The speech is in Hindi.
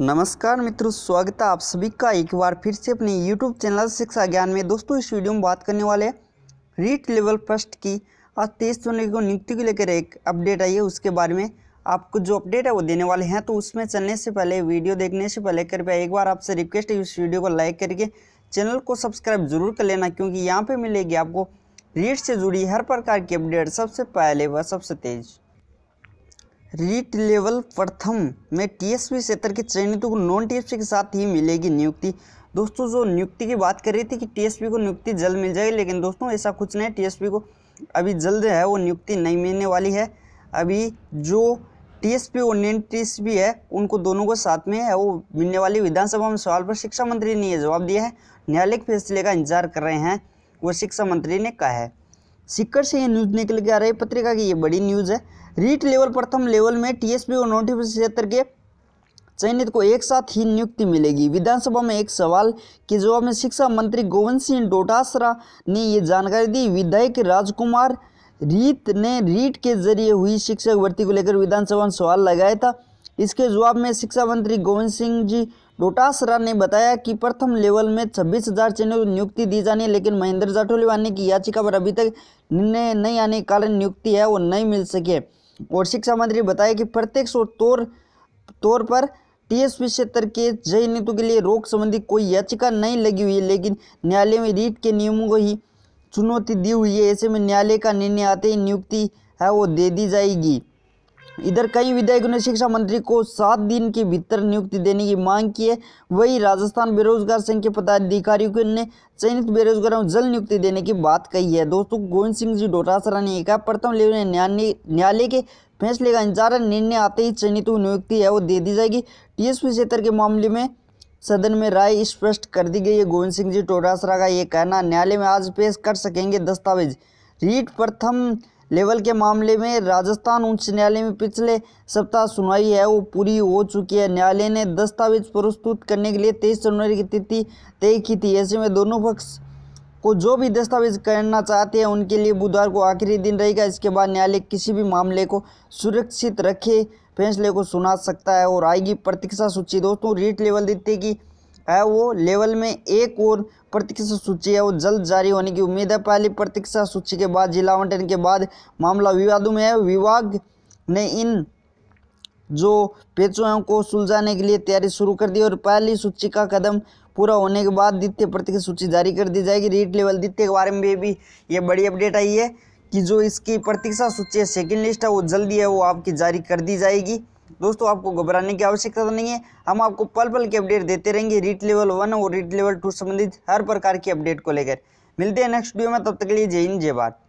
नमस्कार मित्रों स्वागत है आप सभी का एक बार फिर से अपने YouTube चैनल शिक्षा ज्ञान में दोस्तों इस वीडियो में बात करने वाले रीट लेवल फर्स्ट की आज तेईस जनवरी को नियुक्ति को लेकर एक अपडेट आई है उसके बारे में आपको जो अपडेट है वो देने वाले हैं तो उसमें चलने से पहले वीडियो देखने से पहले कृपया एक बार आपसे रिक्वेस्ट है इस वीडियो को लाइक करके चैनल को सब्सक्राइब जरूर कर लेना क्योंकि यहाँ पर मिलेगी आपको रीट से जुड़ी हर प्रकार की अपडेट सबसे पहले व सबसे तेज़ रीट लेवल प्रथम में टीएसपी क्षेत्र के चयनितों को नॉन टीएसपी के साथ ही मिलेगी नियुक्ति दोस्तों जो नियुक्ति की बात कर रही थी कि टीएसपी को नियुक्ति जल्द मिल जाएगी लेकिन दोस्तों ऐसा कुछ नहीं टीएसपी को अभी जल्द है वो नियुक्ति नहीं मिलने वाली है अभी जो टीएसपी और नॉन टीएसपी है उनको दोनों को साथ में है वो मिलने वाली विधानसभा में सवाल पर शिक्षा मंत्री ने यह जवाब दिया है न्यायालय के फैसले का इंतजार कर रहे हैं वो शिक्षा मंत्री ने कहा है सिक्कर से ये न्यूज़ निकल के आ रही है पत्रिका की ये बड़ी न्यूज़ है रीट लेवल प्रथम लेवल में टीएसपी और नोटिफिकेशन क्षेत्र के चयनित को एक साथ ही नियुक्ति मिलेगी विधानसभा में एक सवाल के जवाब में शिक्षा मंत्री गोविंद सिंह डोटासरा ने ये जानकारी दी विधायक राजकुमार रीत ने रीट के जरिए हुई शिक्षक भर्ती को लेकर विधानसभा में सवाल लगाया था इसके जवाब में शिक्षा मंत्री गोविंद सिंह जी डोटासरा ने बताया कि प्रथम लेवल में छब्बीस हजार चयनों को नियुक्ति दी जानी है लेकिन महेंद्र जाटोलीवानी की याचिका पर अभी तक निर्णय नहीं आने के कारण नियुक्ति है वो नहीं मिल सकी है और शिक्षा मंत्री बताया कि प्रत्यक्ष और तौर तौर पर टीएसपी क्षेत्र के चयनितों के लिए रोक संबंधी कोई याचिका नहीं लगी हुई है लेकिन न्यायालय में रीट के नियमों को ही चुनौती दी हुई है ऐसे में न्यायालय का निर्णय आते ही नियुक्ति है वो दे दी जाएगी इधर कई विधायकों ने शिक्षा मंत्री को सात दिन के भीतर नियुक्ति देने की मांग की है वही राजस्थान बेरोजगार संघ के पदाधिकारियों ने चयनित बेरोजगारों को जल्द नियुक्ति देने की बात कही है दोस्तों गोविंद सिंह जी डोटासरा ने कहा प्रथम लेवल न्यायालय के फैसले का इंतजार है निर्णय आते ही चयनित नियुक्ति है वो दे दी जाएगी टीएसपी क्षेत्र के मामले में सदन में राय स्पष्ट कर दी गई है गोविंद सिंह जी टोडासरा का ये कहना न्यायालय में आज पेश कर सकेंगे दस्तावेज रीट प्रथम लेवल के मामले में राजस्थान उच्च न्यायालय में पिछले सप्ताह सुनवाई है वो पूरी हो चुकी है न्यायालय ने दस्तावेज प्रस्तुत करने के लिए तेईस जनवरी की तिथि तय की थी ऐसे में दोनों पक्ष को जो भी दस्तावेज करना चाहते हैं उनके लिए बुधवार को आखिरी दिन रहेगा इसके बाद न्यायालय किसी भी मामले को सुरक्षित रखे फैसले को सुना सकता है और आएगी प्रतीक्षा सूची दोस्तों रीट लेवल देते की है वो लेवल में एक और प्रतीक्षा सूची है वो जल्द जारी होने की उम्मीद है पहली प्रतीक्षा सूची के बाद जिला आवंटन के बाद मामला विवादों में है विभाग ने इन जो पेचों को सुलझाने के लिए तैयारी शुरू कर दी और पहली सूची का कदम पूरा होने के बाद द्वितीय प्रतीक्षा सूची जारी कर दी जाएगी रीट लेवल द्वितीय के बारे में भी ये बड़ी अपडेट आई है कि जो इसकी प्रतीक्षा सूची है सेकेंड लिस्ट है वो जल्दी है वो आपकी जारी कर दी जाएगी दोस्तों आपको घबराने की आवश्यकता तो नहीं है हम आपको पल पल की अपडेट देते रहेंगे रीट लेवल वन और रीट लेवल टू संबंधित हर प्रकार की अपडेट को लेकर मिलते हैं नेक्स्ट वीडियो में तब तक के लिए जय हिंद जय भारत